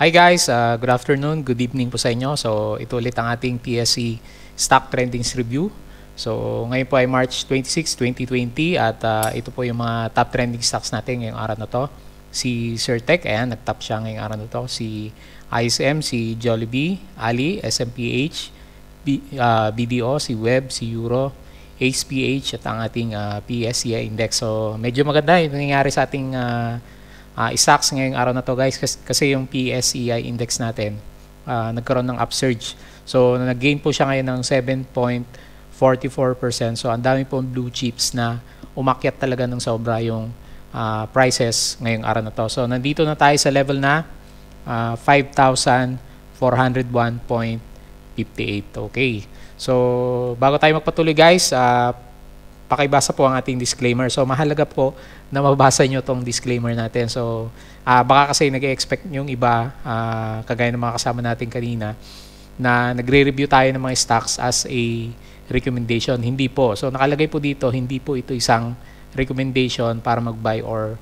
Hi guys, uh, good afternoon, good evening po sa inyo. So ito ulit ang ating TSE Stock Trendings Review. So ngayon po ay March 26, 2020 at uh, ito po yung mga top trending stocks natin ngayong araw na to. Si Certec, ayan, nag-top siya ngayong araw na to. Si ISM, si Jollibee, Ali, SMPH, B, uh, BDO, si Web, si Euro, HPH at ang ating uh, PSE index. So medyo maganda yung nangyayari sa ating uh, uh, ah, stocks ngayong araw na to guys kasi, yung PSEI index natin uh, nagkaroon ng upsurge. So nag-gain po siya ngayon ng 7.44%. So ang dami pong blue chips na umakyat talaga ng sobra yung uh, prices ngayong araw na to. So nandito na tayo sa level na uh, 5,401.58. Okay. So bago tayo magpatuloy guys, uh, pakibasa po ang ating disclaimer. So mahalaga po na mabasa nyo tong disclaimer natin. So uh, baka kasi nag-expect yung iba, uh, kagaya ng mga kasama natin kanina, na nagre-review tayo ng mga stocks as a recommendation. Hindi po. So nakalagay po dito, hindi po ito isang recommendation para mag-buy or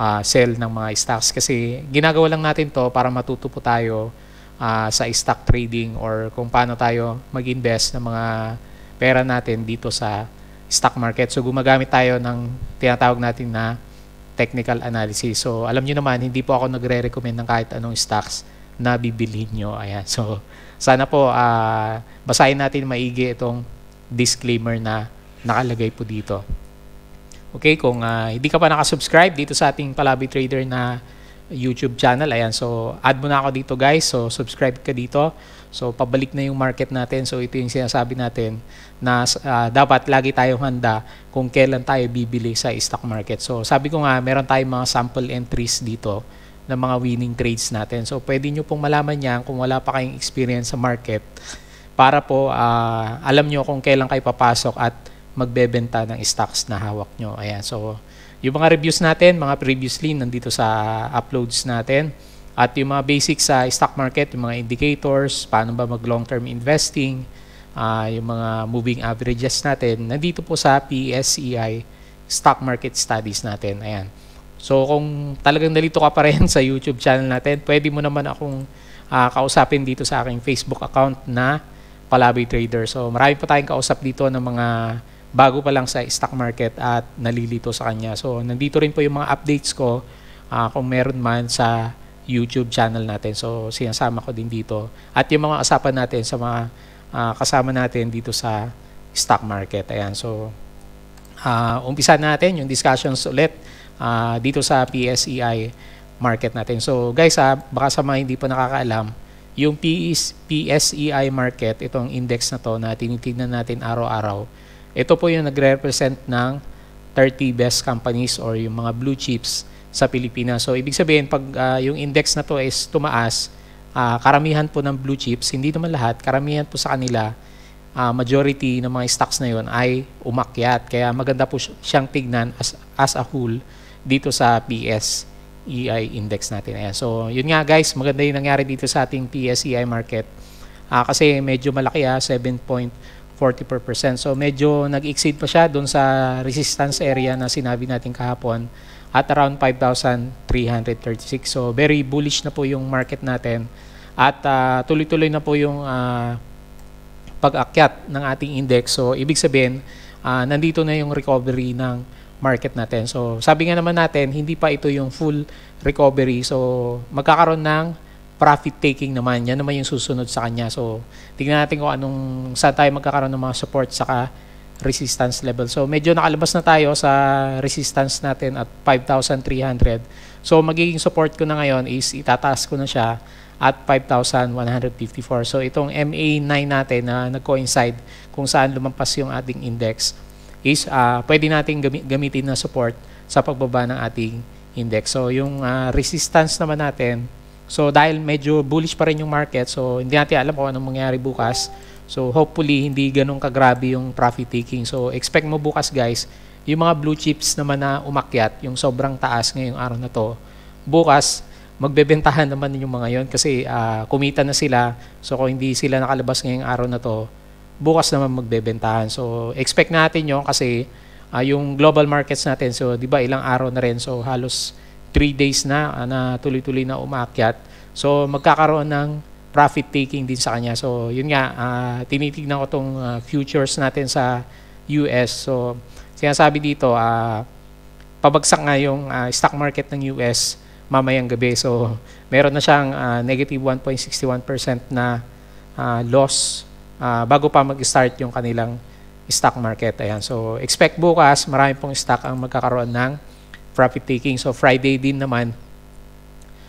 uh, sell ng mga stocks. Kasi ginagawa lang natin to para matuto po tayo uh, sa stock trading or kung paano tayo mag-invest ng mga pera natin dito sa stock market. So gumagamit tayo ng tinatawag natin na technical analysis. So alam niyo naman, hindi po ako nagre-recommend ng kahit anong stocks na bibilhin nyo. Ayan. So sana po uh, basahin natin maigi itong disclaimer na nakalagay po dito. Okay, kung uh, hindi ka pa nakasubscribe dito sa ating Palabi Trader na YouTube channel. Ayan, so add mo na ako dito guys. So subscribe ka dito. So pabalik na yung market natin. So ito yung sinasabi natin na uh, dapat lagi tayong handa kung kailan tayo bibili sa stock market. So sabi ko nga, meron tayong mga sample entries dito ng mga winning trades natin. So pwede nyo pong malaman yan kung wala pa kayong experience sa market para po uh, alam nyo kung kailan kayo papasok at magbebenta ng stocks na hawak nyo. Ayan, so yung mga reviews natin, mga previously, nandito sa uploads natin. At yung mga basics sa stock market, yung mga indicators, paano ba mag long-term investing, uh, yung mga moving averages natin, nandito po sa PSEI stock market studies natin. Ayan. So kung talagang nalito ka pa rin sa YouTube channel natin, pwede mo naman akong uh, kausapin dito sa aking Facebook account na Palabi Trader. So marami pa tayong kausap dito ng mga bago pa lang sa stock market at nalilito sa kanya. So, nandito rin po yung mga updates ko uh, kung meron man sa YouTube channel natin. So, sinasama ko din dito. At yung mga asapan natin sa mga uh, kasama natin dito sa stock market. Ayan, so uh, umpisa natin yung discussions ulit uh, dito sa PSEI market natin. So guys, ha, baka sa mga hindi pa nakakaalam, yung PS, PSEI market, itong index na to na tinitignan natin araw-araw, ito po yung nagre-represent ng 30 best companies or yung mga blue chips sa Pilipinas. So ibig sabihin, pag uh, yung index na to is tumaas, uh, karamihan po ng blue chips, hindi naman lahat, karamihan po sa kanila, uh, majority ng mga stocks na yon ay umakyat. Kaya maganda po siyang tignan as, as a whole dito sa PSEI index natin. Ayan. So, yun nga guys, maganda yung nangyari dito sa ating PSEI market. Uh, kasi medyo malaki ha, 7.1% 44%. So medyo nag-exceed pa siya doon sa resistance area na sinabi natin kahapon at around 5,336. So very bullish na po yung market natin at ah, tuloy-tuloy uh, tuloy -tuloy na po yung uh, pag-akyat ng ating index. So ibig sabihin, uh, nandito na yung recovery ng market natin. So sabi nga naman natin, hindi pa ito yung full recovery. So magkakaroon ng profit taking naman. Yan naman yung susunod sa kanya. So, tingnan natin kung anong sa tayo magkakaroon ng mga support saka resistance level. So, medyo nakalabas na tayo sa resistance natin at 5,300. So, magiging support ko na ngayon is itataas ko na siya at 5,154. So, itong MA9 natin na nag-coincide kung saan lumampas yung ating index is uh, pwede natin gamitin na support sa pagbaba ng ating index. So, yung uh, resistance naman natin So dahil medyo bullish pa rin yung market, so hindi natin alam kung anong mangyari bukas. So hopefully hindi ganun kagrabe yung profit taking. So expect mo bukas guys, yung mga blue chips naman na umakyat, yung sobrang taas ngayong araw na to, bukas magbebentahan naman yung mga yon kasi uh, kumita na sila. So kung hindi sila nakalabas ngayong araw na to, bukas naman magbebentahan. So expect natin yon kasi uh, yung global markets natin, so di ba ilang araw na rin, so halos 3 days na ah, na tuloy-tuloy na umakyat. So magkakaroon ng profit taking din sa kanya. So yun nga, uh, ah, tinitingnan ko tong uh, futures natin sa US. So sinasabi dito, uh, pabagsak nga yung uh, stock market ng US mamayang gabi. So meron na siyang uh, negative 1.61% na uh, loss uh, bago pa mag-start yung kanilang stock market. Ayan. So expect bukas marami pong stock ang magkakaroon ng profit taking. So Friday din naman.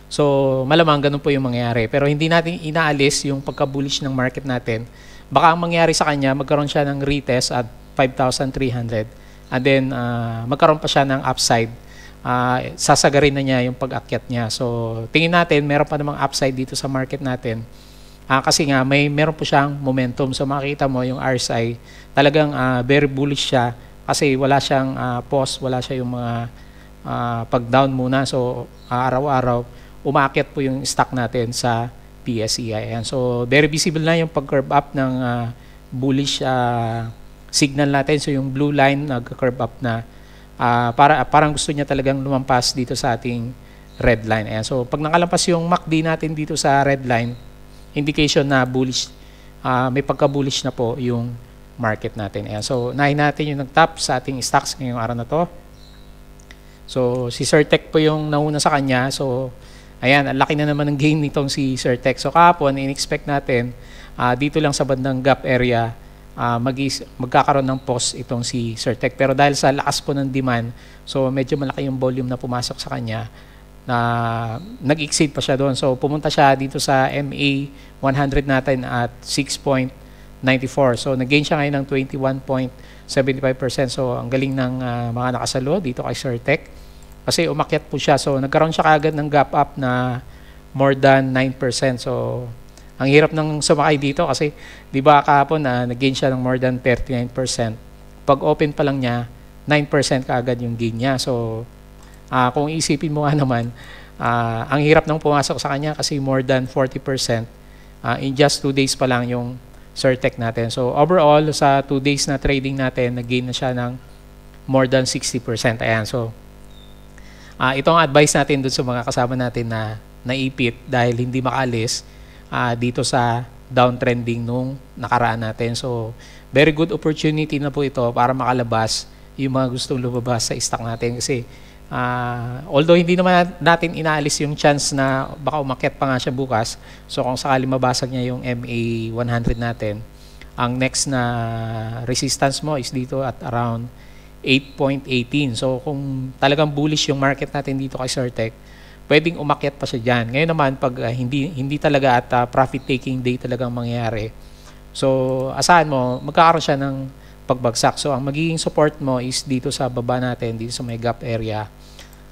So malamang ganun po yung mangyayari. Pero hindi natin inaalis yung pagka-bullish ng market natin. Baka ang mangyari sa kanya, magkaroon siya ng retest at 5,300. And then uh, magkaroon pa siya ng upside. Uh, sasagarin na niya yung pag-akyat niya. So tingin natin, meron pa namang upside dito sa market natin. Uh, kasi nga, may, meron po siyang momentum. So makikita mo yung RSI, talagang uh, very bullish siya kasi wala siyang uh, pause, wala siya yung mga uh, pag-down muna. So, araw-araw, umakyat po yung stock natin sa PSEI. Ayan. So, very visible na yung pag-curve up ng uh, bullish uh, signal natin. So, yung blue line nag-curve up na uh, para, parang gusto niya talagang lumampas dito sa ating red line. Ayan. So, pag nakalampas yung MACD natin dito sa red line, indication na bullish, uh, may pagka-bullish na po yung market natin. Ayan. So, nahin natin yung nag-top sa ating stocks ngayong araw na to. So, si Sir Tech po yung nauna sa kanya. So, ayan, ang laki na naman ng gain nitong si Sir Tech. So, kapon, in-expect natin, uh, dito lang sa bandang gap area, uh, mag magkakaroon ng pause itong si Sir Tech. Pero dahil sa lakas po ng demand, so medyo malaki yung volume na pumasok sa kanya na nag-exceed pa siya doon. So, pumunta siya dito sa MA 100 natin at 6.94. So, nag-gain siya ngayon ng 21. 75%. So, ang galing ng uh, mga nakasalo dito kay Sir Tech. Kasi umakyat po siya. So, nagkaroon siya kaagad ng gap up na more than 9%. So, ang hirap ng sumakay dito kasi 'di ba kahapon na ah, nag-gain siya ng more than 39%. Pag open pa lang niya, 9% kaagad yung gain niya. So ah, kung isipin mo nga naman, ah, ang hirap nang pumasok sa kanya kasi more than 40% ah, in just 2 days pa lang yung Surtech natin. So overall, sa 2 days na trading natin, nag-gain na siya ng more than 60%. Ayan, so uh, itong advice natin doon sa mga kasama natin na naipit dahil hindi makalis uh, ah, dito sa downtrending nung nakaraan natin. So very good opportunity na po ito para makalabas yung mga gustong lumabas sa stock natin kasi Uh, although hindi naman natin inaalis yung chance na baka umakyat pa nga siya bukas. So kung sakali mabasag niya yung MA 100 natin, ang next na resistance mo is dito at around 8.18. So kung talagang bullish yung market natin dito kay Certec, pwedeng umakyat pa siya diyan. Ngayon naman pag uh, hindi hindi talaga at uh, ah, profit taking day talagang mangyayari. So asahan mo magkakaroon siya ng pagbagsak. So, ang magiging support mo is dito sa baba natin, dito sa may gap area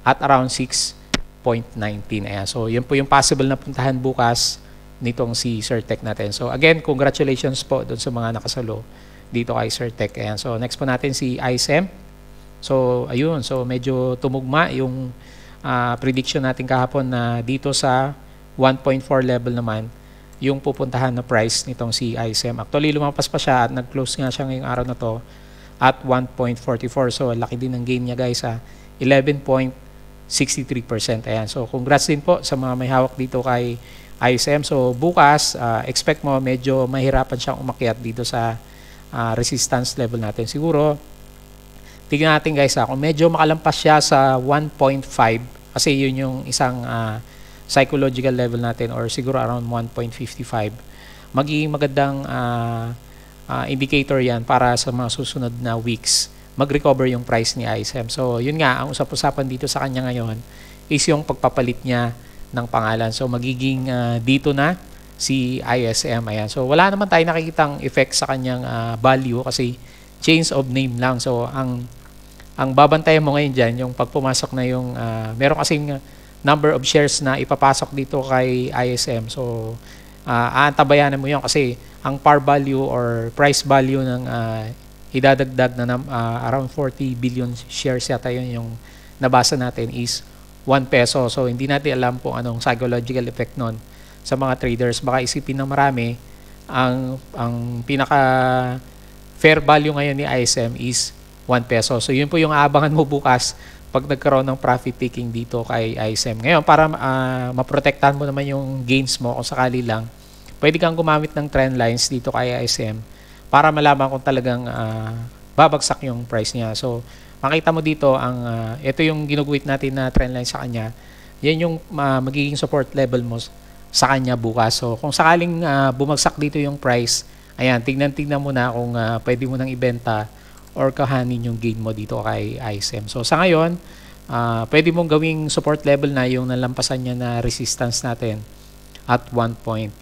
at around 6.19. Ayan. So, yun po yung possible na puntahan bukas nitong si Sir Tech natin. So, again, congratulations po doon sa mga nakasalo dito kay Sir Tech. Ayan. So, next po natin si ISM. So, ayun. So, medyo tumugma yung uh, prediction natin kahapon na dito sa 1.4 level naman yung pupuntahan na price nitong si ISM. Actually, lumapas pa siya at nag-close nga siya ngayong araw na to at 1.44. So, laki din ng gain niya guys ha. 11.63%. Ayan. So, congrats din po sa mga may hawak dito kay ISM. So, bukas, uh, expect mo medyo mahirapan siyang umakyat dito sa uh, resistance level natin. Siguro, tignan natin guys ha, ah, kung medyo makalampas siya sa 1.5 kasi yun yung isang uh, psychological level natin or siguro around 1.55, magiging magandang uh, uh, indicator yan para sa mga susunod na weeks mag-recover yung price ni ISM. So, yun nga, ang usap-usapan dito sa kanya ngayon is yung pagpapalit niya ng pangalan. So, magiging uh, dito na si ISM. Ayan. So, wala naman tayo nakikitang effect sa kanyang uh, value kasi change of name lang. So, ang ang babantayan mo ngayon dyan, yung pagpumasok na yung, uh, meron kasing number of shares na ipapasok dito kay ISM. So, uh, aantabayanan mo 'yon kasi ang par value or price value ng uh, idadagdag na uh, around 40 billion shares yata 'yon yung nabasa natin is 1 peso. So, hindi natin alam kung anong psychological effect nun sa mga traders. Baka isipin ng marami, ang, ang pinaka fair value ngayon ni ISM is 1 peso. So, yun po yung aabangan mo bukas pag nagkaroon ng profit taking dito kay ISM. Ngayon, para uh, maprotektahan mo naman yung gains mo kung sakali lang, pwede kang gumamit ng trend lines dito kay ISM para malaman kung talagang uh, babagsak yung price niya. So, makita mo dito, ang, uh, ito yung ginuguit natin na trend line sa kanya. Yan yung uh, magiging support level mo sa kanya bukas. So, kung sakaling uh, bumagsak dito yung price, ayan, tignan-tignan mo na kung uh, pwede mo nang ibenta or kahanin yung gain mo dito kay ISM. So sa ngayon, uh, pwede mong gawing support level na yung nalampasan niya na resistance natin at 1.34.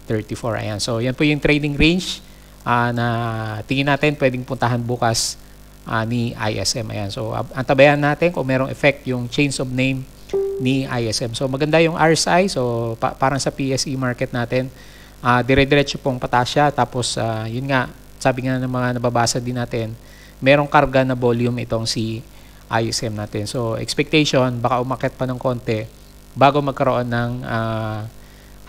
Ayan. So yan po yung trading range uh, na tingin natin pwedeng puntahan bukas uh, ni ISM. Ayan. So uh, antabayan natin kung merong effect yung change of name ni ISM. So maganda yung RSI. So pa parang sa PSE market natin, uh, dire-diretso pong pataas siya. Tapos uh, yun nga, sabi nga ng mga nababasa din natin, merong karga na volume itong si ISM natin. So, expectation, baka umakit pa ng konti bago magkaroon ng uh,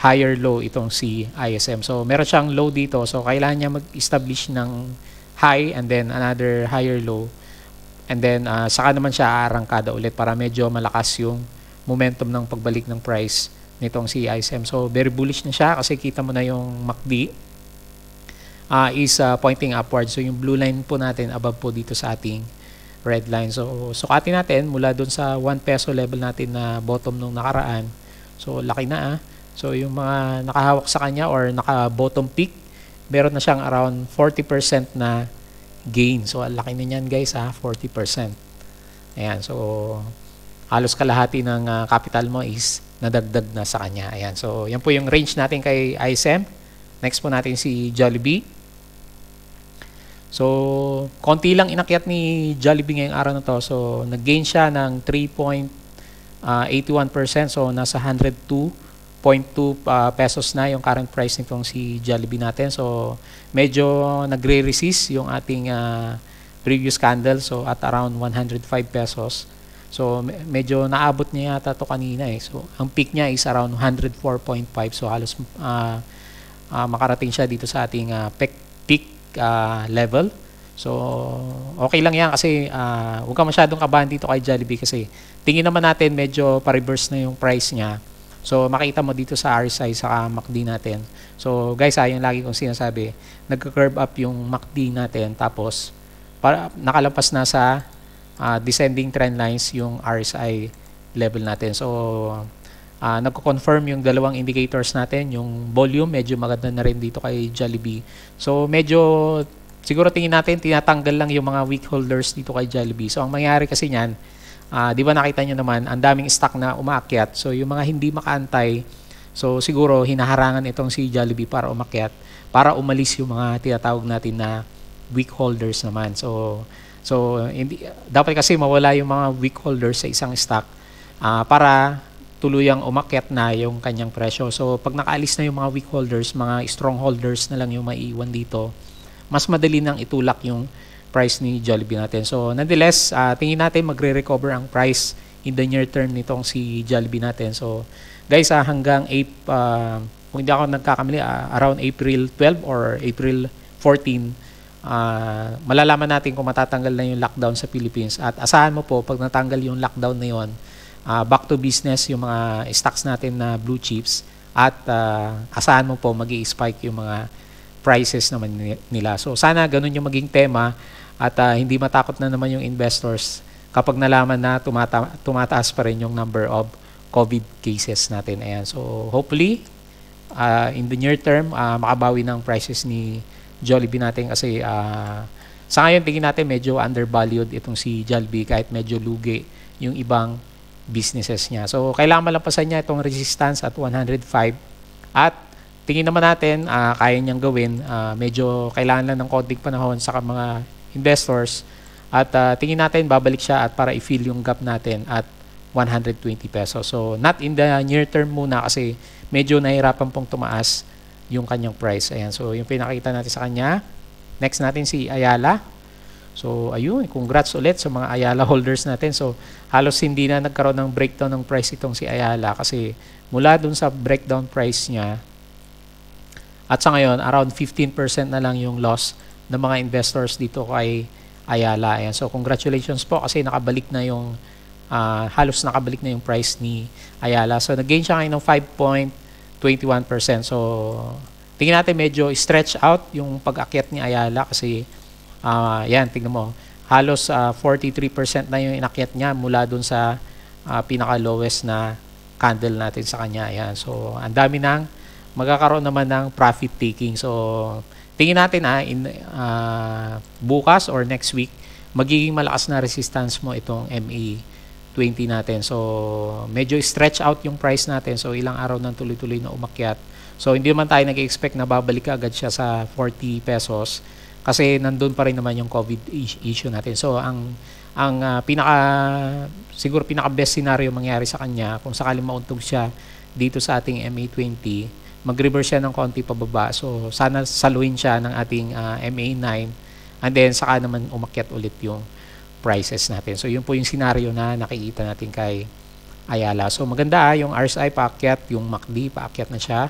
higher low itong si ISM. So, meron siyang low dito. So, kailangan niya mag-establish ng high and then another higher low. And then, uh, saka naman siya aarangkada ulit para medyo malakas yung momentum ng pagbalik ng price nitong si ISM. So, very bullish na siya kasi kita mo na yung MACD uh, is uh, pointing upward. So yung blue line po natin above po dito sa ating red line. So sukatin natin mula doon sa 1 peso level natin na bottom nung nakaraan. So laki na ah. So yung mga nakahawak sa kanya or naka-bottom peak, meron na siyang around 40% na gain. So laki na niyan guys ha, ah, 40%. Ayan, so halos kalahati ng uh, capital mo is nadagdag na sa kanya. Ayan, so yan po yung range natin kay ISM. Next po natin si Jollibee. So, konti lang inakyat ni Jollibee ngayong araw na to. So, nag-gain siya ng 3.81%. Ah, so, nasa 102.2 uh, ah, pesos na yung current price nitong si Jollibee natin. So, medyo nagre-resist yung ating uh, previous candle. So, at around 105 pesos. So, medyo naabot niya yata to kanina eh. So, ang peak niya is around 104.5. So, halos... Uh, uh, makarating siya dito sa ating uh, peak uh, level. So, okay lang yan kasi uh, huwag ka masyadong kabahan dito kay Jollibee kasi tingin naman natin medyo pa-reverse na yung price niya. So, makita mo dito sa RSI sa MACD natin. So, guys, ayun lagi kong sinasabi, nag curve up yung MACD natin tapos para, nakalampas na sa uh, descending trend lines yung RSI level natin. So, uh, nagko-confirm yung dalawang indicators natin, yung volume, medyo maganda na rin dito kay Jollibee. So medyo siguro tingin natin tinatanggal lang yung mga weak holders dito kay Jollibee. So ang mangyayari kasi niyan, uh, di ba nakita niyo naman, ang daming stock na umaakyat. So yung mga hindi makaantay, so siguro hinaharangan itong si Jollibee para umakyat, para umalis yung mga tinatawag natin na weak holders naman. So so hindi, dapat kasi mawala yung mga weak holders sa isang stock uh, para tuluyang umakyat na yung kanyang presyo. So pag nakaalis na yung mga weak holders, mga strong holders na lang yung maiiwan dito, mas madali nang itulak yung price ni Jollibee natin. So nonetheless, uh, tingin natin magre-recover ang price in the near term nitong si Jollibee natin. So guys, uh, hanggang 8, uh, ah, kung hindi ako nagkakamali, uh, around April 12 or April 14, uh, malalaman natin kung matatanggal na yung lockdown sa Philippines. At asahan mo po, pag natanggal yung lockdown na yon, uh, back to business yung mga stocks natin na blue chips at uh, asahan mo po mag spike yung mga prices naman nila. So sana ganun yung maging tema at uh, hindi matakot na naman yung investors kapag nalaman na tumata tumataas pa rin yung number of COVID cases natin. Ayan. So hopefully uh, in the near term uh, makabawi ng prices ni Jollibee natin kasi uh, sa ngayon tingin natin medyo undervalued itong si Jollibee kahit medyo lugi yung ibang businesses niya. So, kailangan malampasan niya itong resistance at 105. At tingin naman natin, uh, kaya niyang gawin. Uh, medyo kailangan lang ng konting panahon sa mga investors. At uh, tingin natin, babalik siya at para i-fill yung gap natin at 120 pesos. So, not in the near term muna kasi medyo nahirapan pong tumaas yung kanyang price. Ayan, so yung pinakita natin sa kanya. Next natin si Ayala. So, ayun, congrats ulit sa mga Ayala holders natin. So, halos hindi na nagkaroon ng breakdown ng price itong si Ayala kasi mula dun sa breakdown price niya at sa ngayon around 15% na lang yung loss ng mga investors dito kay Ayala. Ayan. So congratulations po kasi nakabalik na yung uh, halos nakabalik na yung price ni Ayala. So nag-gain siya ngayon ng 5.21%. So tingin natin medyo stretch out yung pag-akyat ni Ayala kasi uh, ah, yan, tingnan mo halos uh, ah, 43% na yung inakyat niya mula dun sa uh, pinaka-lowest na candle natin sa kanya. Ayan. So, ang dami nang magkakaroon naman ng profit taking. So, tingin natin ah, in, uh, bukas or next week, magiging malakas na resistance mo itong MA 20 e natin. So, medyo stretch out yung price natin. So, ilang araw nang tuloy-tuloy na umakyat. So, hindi naman tayo nag-expect na babalik agad siya sa 40 pesos kasi nandun pa rin naman yung COVID issue natin. So ang ang uh, pinaka siguro pinaka best scenario mangyari sa kanya kung sakaling mauntog siya dito sa ating MA20, mag-reverse siya ng konti pababa. So sana saluin siya ng ating uh, ah, MA9 and then saka naman umakyat ulit yung prices natin. So yun po yung scenario na nakikita natin kay Ayala. So maganda ah, yung RSI paakyat, yung MACD paakyat na siya.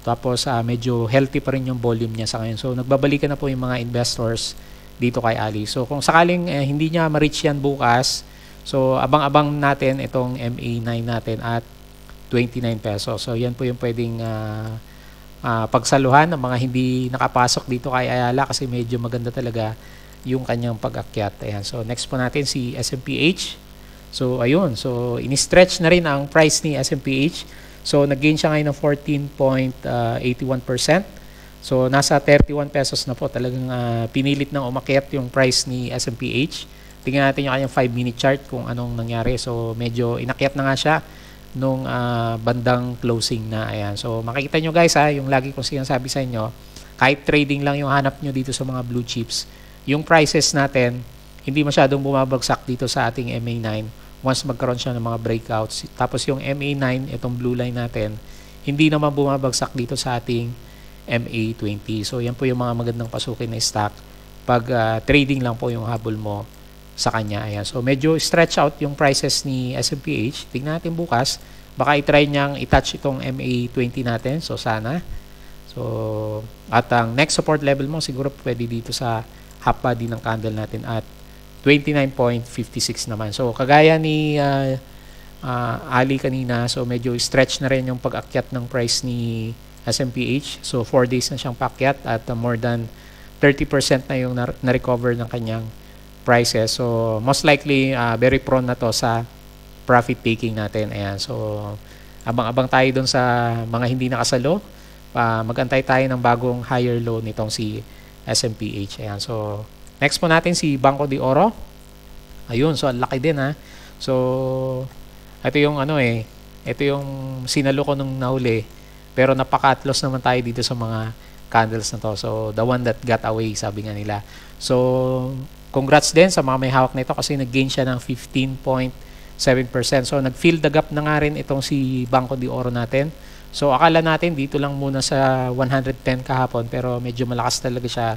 Tapos uh, medyo healthy pa rin yung volume niya sa ngayon. So nagbabalikan na po yung mga investors dito kay Ali. So kung sakaling eh, hindi niya ma-reach yan bukas, so abang-abang natin itong MA9 natin at 29 pesos. So yan po yung pwedeng uh, uh, pagsaluhan ng mga hindi nakapasok dito kay Ayala kasi medyo maganda talaga yung kanyang pag-akyat. Ayan. So next po natin si SMPH. So ayun, so ini-stretch na rin ang price ni SMPH. So nag-gain siya ngayon ng 14.81%. Ah, so nasa 31 pesos na po talagang uh, pinilit ng umakyat yung price ni SMPH. Tingnan natin yung kanyang 5-minute chart kung anong nangyari. So medyo inakyat na nga siya nung uh, bandang closing na. Ayan. So makikita nyo guys ha, yung lagi kong sinasabi sa inyo, kahit trading lang yung hanap nyo dito sa mga blue chips, yung prices natin, hindi masyadong bumabagsak dito sa ating MA9 once magkaroon siya ng mga breakouts. Tapos yung MA9, itong blue line natin, hindi naman bumabagsak dito sa ating MA20. So yan po yung mga magandang pasukin na stock pag uh, trading lang po yung habol mo sa kanya. Ayan. So medyo stretch out yung prices ni SMPH. Tingnan natin bukas. Baka i-try niyang i-touch itong MA20 natin. So sana. So at ang next support level mo siguro pwede dito sa half body ng candle natin at 2,000. 29.56 naman. So kagaya ni uh, uh, Ali kanina, so medyo stretch na rin yung pag-akyat ng price ni SMPH. So 4 days na siyang paakyat at uh, more than 30% na yung na-recover ng kanyang prices. So most likely uh, very prone na to sa profit taking natin. Ayan. So abang-abang tayo doon sa mga hindi nakasalo. Uh, magantay tayo ng bagong higher low nitong si SMPH. Ayan. So Next po natin si Banco de Oro. Ayun, so ang laki din ha. So, ito yung ano eh, ito yung sinalo ko nung nahuli. Pero napakatlos naman tayo dito sa mga candles na to. So, the one that got away, sabi nga nila. So, congrats din sa mga may hawak nito kasi nag-gain siya ng 15.7%. So, nag-fill the gap na nga rin itong si Banco de Oro natin. So, akala natin dito lang muna sa 110 kahapon pero medyo malakas talaga siya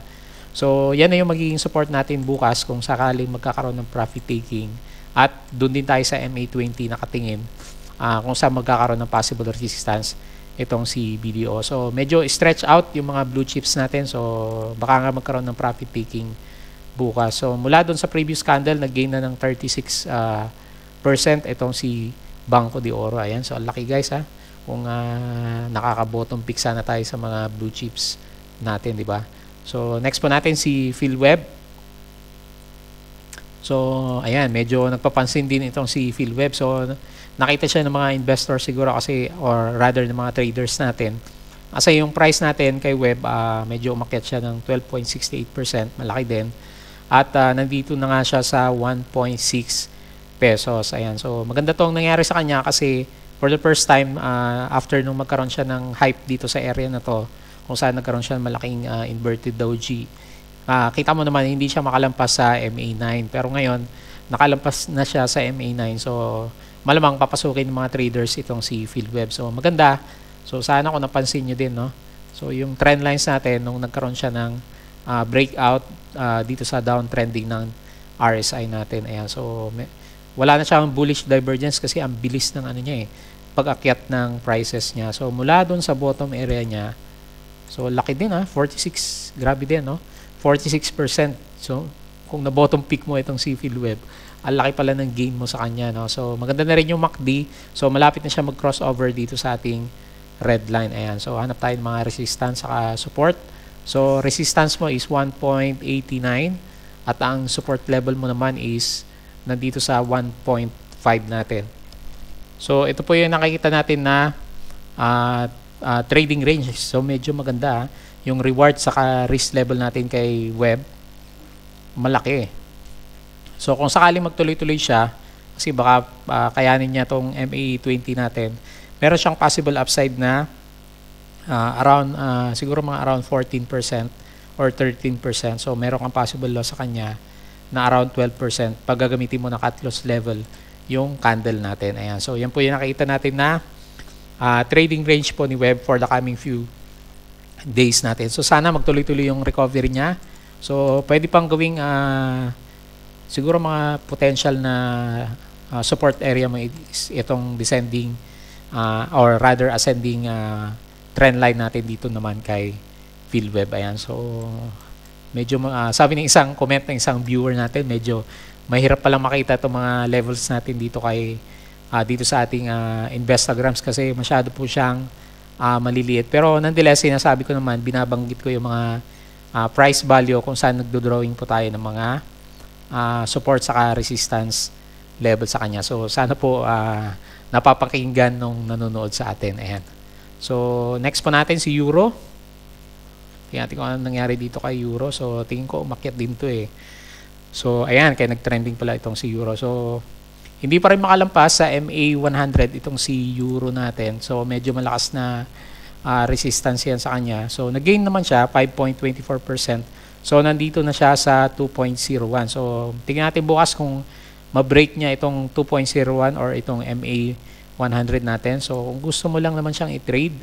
So, yan na yung magiging support natin bukas kung sakaling magkakaroon ng profit taking. At doon din tayo sa MA20 nakatingin uh, kung saan magkakaroon ng possible resistance itong si BDO. So, medyo stretch out yung mga blue chips natin. So, baka nga magkaroon ng profit taking bukas. So, mula doon sa previous candle, nag-gain na ng 36% uh, ah, percent itong si Banco de Oro. Ayan. So, ang laki guys ha. Kung uh, ah, nakaka-bottom piksa na tayo sa mga blue chips natin, di ba? So, next po natin si Phil Webb. So, ayan, medyo nagpapansin din itong si Phil Webb. So, nakita siya ng mga investors siguro kasi, or rather ng mga traders natin. Asa yung price natin kay Webb, uh, medyo umakyat siya ng 12.68%, malaki din. At uh, nandito na nga siya sa 1.6 pesos. Ayan, so maganda tong nangyari sa kanya kasi for the first time uh, after nung magkaroon siya ng hype dito sa area na to, kung saan nagkaroon siya ng malaking uh, inverted daw G. Uh, kita mo naman, hindi siya makalampas sa MA9. Pero ngayon, nakalampas na siya sa MA9. So, malamang papasukin ng mga traders itong si PhilWeb. So, maganda. So, sana ko napansin nyo din, no? So, yung trend lines natin, nung nagkaroon siya ng uh, breakout uh, dito sa downtrending ng RSI natin. Ayan. So, may, wala na siyang bullish divergence kasi ang bilis ng ano niya eh, pag-akyat ng prices niya. So, mula doon sa bottom area niya, So, laki din ha. 46. Grabe din, no? 46%. So, kung na-bottom pick mo itong Seafield Web, ang laki pala ng gain mo sa kanya, no? So, maganda na rin yung MACD. So, malapit na siya mag-crossover dito sa ating red line. Ayan. So, hanap tayo ng mga resistance sa support. So, resistance mo is 1.89 at ang support level mo naman is nandito sa 1.5 natin. So, ito po yung nakikita natin na uh, uh, trading ranges. So medyo maganda ha? Ah. yung reward sa risk level natin kay Web malaki. Eh. So kung sakaling magtuloy-tuloy siya kasi baka uh, kayanin niya tong MA20 natin. Meron siyang possible upside na uh, around uh, siguro mga around 14% or 13%. So meron kang possible loss sa kanya na around 12% pag gagamitin mo na cut loss level yung candle natin. Ayan. So yan po yung nakita natin na uh, trading range po ni Web for the coming few days natin. So sana magtuloy-tuloy yung recovery niya. So pwede pang gawing uh, siguro mga potential na uh, support area mo itong descending uh, or rather ascending uh, trend line natin dito naman kay PhilWeb. Ayan. So medyo uh, sabi ng isang comment ng isang viewer natin, medyo mahirap pala makita itong mga levels natin dito kay uh, dito sa ating uh, ah, investograms kasi masyado po siyang uh, maliliit. Pero nonetheless, sinasabi ko naman, binabanggit ko yung mga uh, price value kung saan nagdo-drawing po tayo ng mga uh, support saka resistance level sa kanya. So sana po uh, napapakinggan nung nanonood sa atin. Ayan. So next po natin si Euro. Tingnan natin kung ano nangyari dito kay Euro. So tingin ko umakyat din to eh. So ayan, kaya nag-trending pala itong si Euro. So hindi pa rin makalampas sa MA100 itong si Euro natin. So medyo malakas na uh, resistance yan sa kanya. So nag-gain naman siya 5.24%. So nandito na siya sa 2.01. So tingnan natin bukas kung ma-break niya itong 2.01 or itong MA100 natin. So kung gusto mo lang naman siyang i-trade,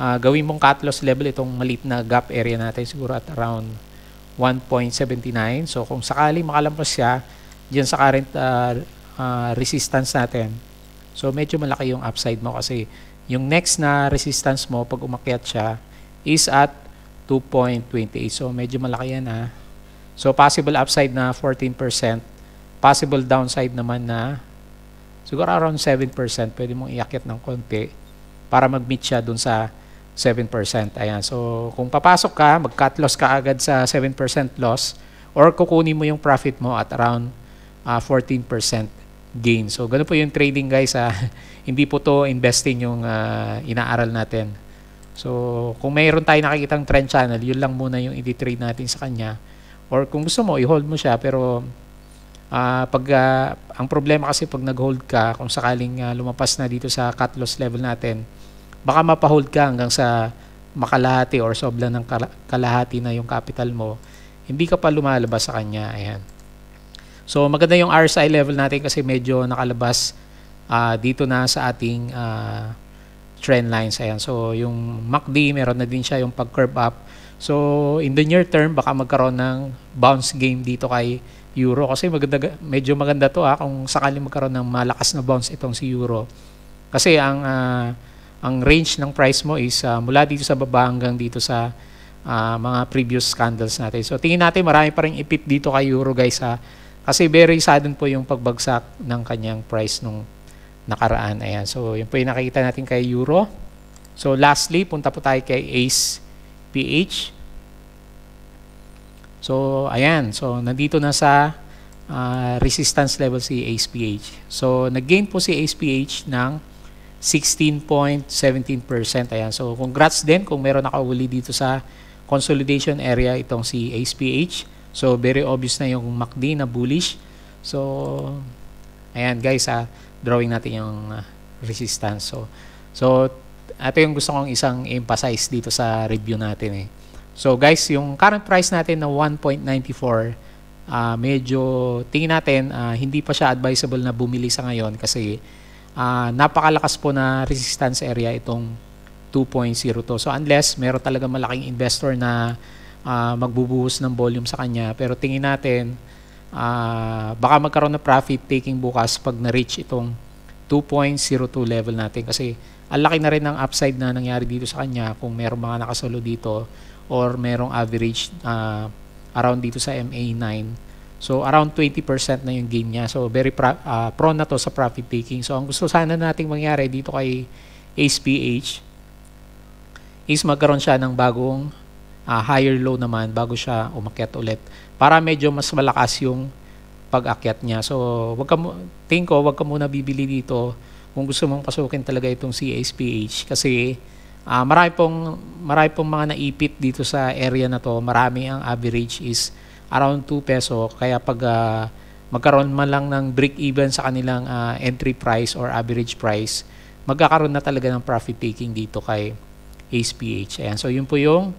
uh, gawin mong cut loss level itong maliit na gap area natin siguro at around 1.79. So kung sakali makalampas siya diyan sa current uh, uh, resistance natin. So medyo malaki yung upside mo kasi yung next na resistance mo pag umakyat siya is at 2.28. So medyo malaki yan ha. Ah. So possible upside na 14%, possible downside naman na siguro around 7%, pwede mong iakyat ng konti para mag-meet siya dun sa 7%. Ayan. So kung papasok ka, mag-cut loss ka agad sa 7% loss or kukunin mo yung profit mo at around uh, ah, 14% gain. So, ganun po yung trading guys. Ah. Hindi po to investing yung uh, inaaral natin. So, kung mayroon tayo nakikitang trend channel, yun lang muna yung i-trade natin sa kanya. Or kung gusto mo, i-hold mo siya. Pero, uh, pag, uh, ang problema kasi pag nag-hold ka, kung sakaling uh, lumapas na dito sa cut loss level natin, baka mapahold ka hanggang sa makalahati or sobra ng kalahati na yung capital mo, hindi ka pa lumalabas sa kanya. Ayan. So maganda yung RSI level natin kasi medyo nakalabas uh, dito na sa ating uh, trend lines. Ayan. So yung MACD, meron na din siya yung pag-curve up. So in the near term, baka magkaroon ng bounce game dito kay Euro. Kasi maganda, medyo maganda to ha, ah, kung sakaling magkaroon ng malakas na bounce itong si Euro. Kasi ang, uh, ang range ng price mo is uh, mula dito sa baba hanggang dito sa uh, mga previous candles natin. So tingin natin marami pa rin ipip dito kay Euro guys ha kasi very sudden po yung pagbagsak ng kanyang price nung nakaraan. Ayan. So, yun po yung nakikita natin kay Euro. So, lastly, punta po tayo kay ACE PH. So, ayan. So, nandito na sa uh, resistance level si ACE PH. So, nag-gain po si ACE PH ng 16.17%. Ayan. So, congrats din kung meron nakauli dito sa consolidation area itong si ACE PH. So, very obvious na yung MACD na bullish. So, ayan guys, ah, drawing natin yung uh, resistance. So, so, ito yung gusto kong isang emphasize dito sa review natin eh. So guys, yung current price natin na 1.94, uh, ah, medyo tingin natin uh, hindi pa siya advisable na bumili sa ngayon kasi uh, napakalakas po na resistance area itong 2.0 to. So unless meron talaga malaking investor na uh, magbubuhos ng volume sa kanya. Pero tingin natin, uh, baka magkaroon na profit taking bukas pag na-reach itong 2.02 level natin. Kasi ang laki na rin ng upside na nangyari dito sa kanya kung merong mga nakasalo dito or merong average uh, around dito sa MA9. So around 20% na yung gain niya. So very pro- uh, prone na to sa profit taking. So ang gusto sana nating mangyari dito kay ACE is magkaroon siya ng bagong uh, higher low naman bago siya umakyat ulit para medyo mas malakas yung pag-akyat niya. So, wag ka mo, think ko, wag ka muna bibili dito kung gusto mong pasukin talaga itong CSPH kasi uh, marami pong marami pong mga naipit dito sa area na to. Marami ang average is around 2 peso kaya pag uh, magkaroon man lang ng break even sa kanilang uh, entry price or average price, magkakaroon na talaga ng profit taking dito kay ASPH. Ayan. So, yun po yung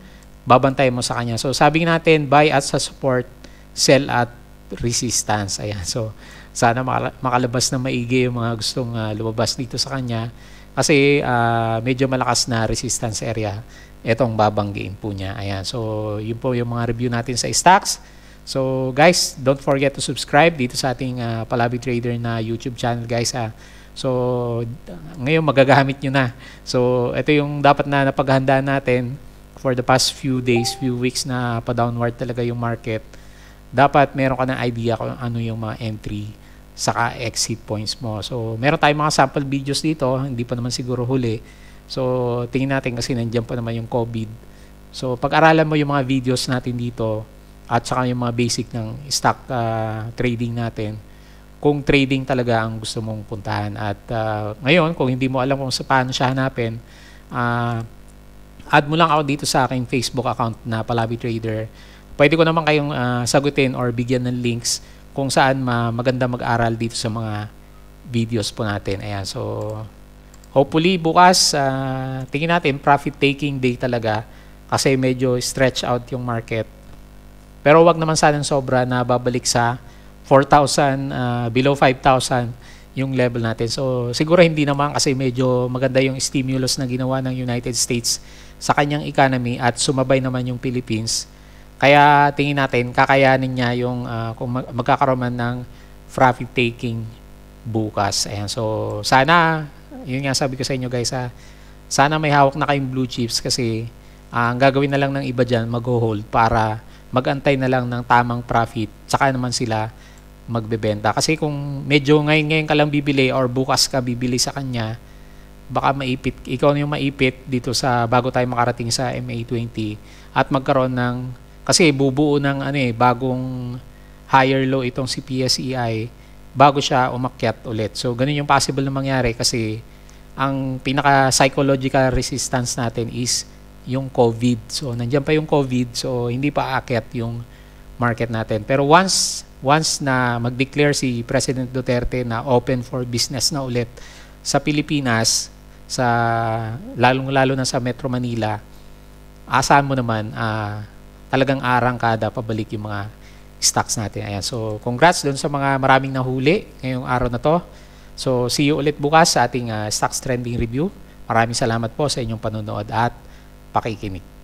babantay mo sa kanya. So sabi natin, buy at sa support, sell at resistance. Ayan. So sana makalabas na maigi yung mga gustong uh, lumabas dito sa kanya kasi uh, medyo malakas na resistance area etong babanggiin po niya. Ayan. So yun po yung mga review natin sa stocks. So guys, don't forget to subscribe dito sa ating uh, Palabi Trader na YouTube channel guys. Uh, So, ngayon magagamit nyo na. So, ito yung dapat na napaghanda natin for the past few days, few weeks na pa-downward talaga yung market, dapat meron ka ng idea kung ano yung mga entry saka exit points mo. So, meron tayong mga sample videos dito, hindi pa naman siguro huli. So, tingin natin kasi nandiyan pa naman yung COVID. So, pag-aralan mo yung mga videos natin dito at saka yung mga basic ng stock uh, trading natin kung trading talaga ang gusto mong puntahan. At uh, ngayon, kung hindi mo alam kung sa paano siya hanapin, uh, add mo lang ako dito sa aking Facebook account na Palabi Trader. Pwede ko naman kayong uh, sagutin or bigyan ng links kung saan ma maganda mag-aral dito sa mga videos po natin. Ayan, so hopefully bukas, uh, tingin natin profit-taking day talaga kasi medyo stretch out yung market. Pero wag naman sana sobra na babalik sa 4,000, uh, ah, below 5,000 yung level natin. So siguro hindi naman kasi medyo maganda yung stimulus na ginawa ng United States sa kanyang economy at sumabay naman yung Philippines. Kaya tingin natin kakayanin niya yung uh, kung mag- magkakaroon man ng profit taking bukas. Ayan. So sana yun nga sabi ko sa inyo guys ha, ah, sana may hawak na kayong blue chips kasi uh, ang gagawin na lang ng iba diyan mag-hold para magantay na lang ng tamang profit tsaka naman sila magbebenta. Kasi kung medyo ngayon-ngayon ka lang bibili or bukas ka bibili sa kanya, baka maipit, ikaw na yung maipit dito sa bago tayo makarating sa MA20 at magkaroon ng, kasi bubuo ng ano eh, bagong higher low itong si PSEI bago siya umakyat ulit. So, ganun yung possible na mangyari kasi ang pinaka-psychological resistance natin is yung COVID. So, nandiyan pa yung COVID. So, hindi pa aakyat yung market natin. Pero once once na mag-declare si President Duterte na open for business na ulit sa Pilipinas, sa lalong-lalo na sa Metro Manila, asahan mo naman uh, talagang arangkada pabalik yung mga stocks natin. Ayan. So, congrats doon sa mga maraming nahuli ngayong araw na to. So, see you ulit bukas sa ating uh, stocks trending review. Maraming salamat po sa inyong panonood at pakikinig.